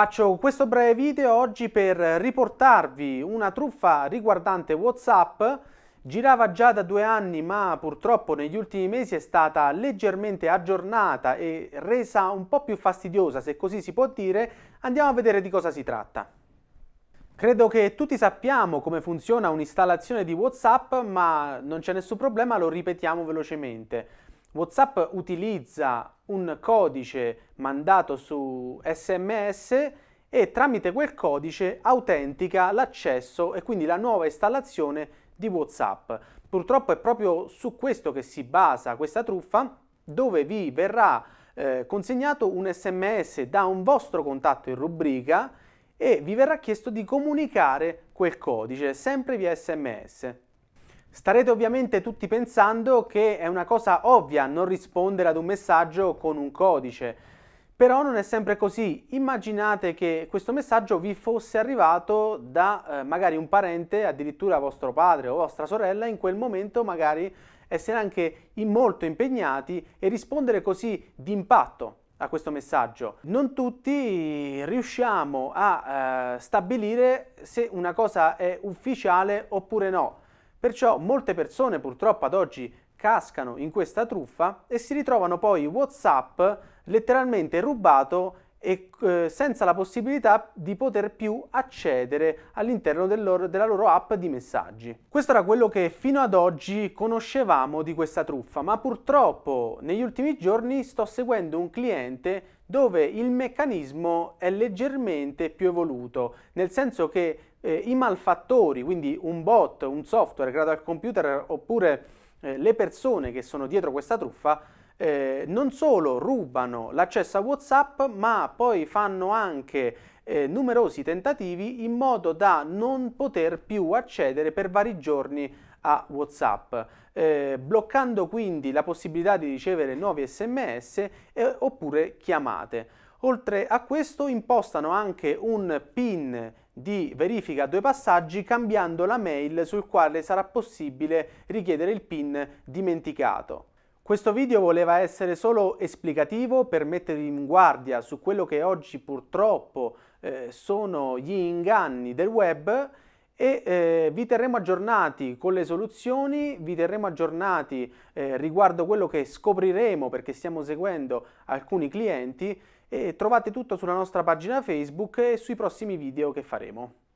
Faccio questo breve video oggi per riportarvi una truffa riguardante Whatsapp. Girava già da due anni ma purtroppo negli ultimi mesi è stata leggermente aggiornata e resa un po' più fastidiosa se così si può dire. Andiamo a vedere di cosa si tratta. Credo che tutti sappiamo come funziona un'installazione di WhatsApp, ma non c'è nessun problema, lo ripetiamo velocemente. WhatsApp utilizza un codice mandato su SMS e tramite quel codice autentica l'accesso e quindi la nuova installazione di WhatsApp. Purtroppo è proprio su questo che si basa questa truffa dove vi verrà eh, consegnato un sms da un vostro contatto in rubrica e vi verrà chiesto di comunicare quel codice sempre via sms. Starete ovviamente tutti pensando che è una cosa ovvia non rispondere ad un messaggio con un codice, però non è sempre così. Immaginate che questo messaggio vi fosse arrivato da eh, magari un parente, addirittura vostro padre o vostra sorella, in quel momento magari essere anche in molto impegnati e rispondere così d'impatto a questo messaggio. Non tutti riusciamo a eh, stabilire se una cosa è ufficiale oppure no. Perciò molte persone purtroppo ad oggi cascano in questa truffa e si ritrovano poi WhatsApp letteralmente rubato e eh, senza la possibilità di poter più accedere all'interno del della loro app di messaggi. Questo era quello che fino ad oggi conoscevamo di questa truffa, ma purtroppo negli ultimi giorni sto seguendo un cliente dove il meccanismo è leggermente più evoluto, nel senso che eh, i malfattori, quindi un bot, un software creato al computer oppure eh, le persone che sono dietro questa truffa, eh, non solo rubano l'accesso a WhatsApp, ma poi fanno anche eh, numerosi tentativi in modo da non poter più accedere per vari giorni a WhatsApp, eh, bloccando quindi la possibilità di ricevere nuovi sms eh, oppure chiamate. Oltre a questo impostano anche un PIN di verifica a due passaggi cambiando la mail sul quale sarà possibile richiedere il PIN dimenticato. Questo video voleva essere solo esplicativo per mettervi in guardia su quello che oggi purtroppo eh, sono gli inganni del web e eh, vi terremo aggiornati con le soluzioni, vi terremo aggiornati eh, riguardo quello che scopriremo perché stiamo seguendo alcuni clienti e trovate tutto sulla nostra pagina Facebook e sui prossimi video che faremo.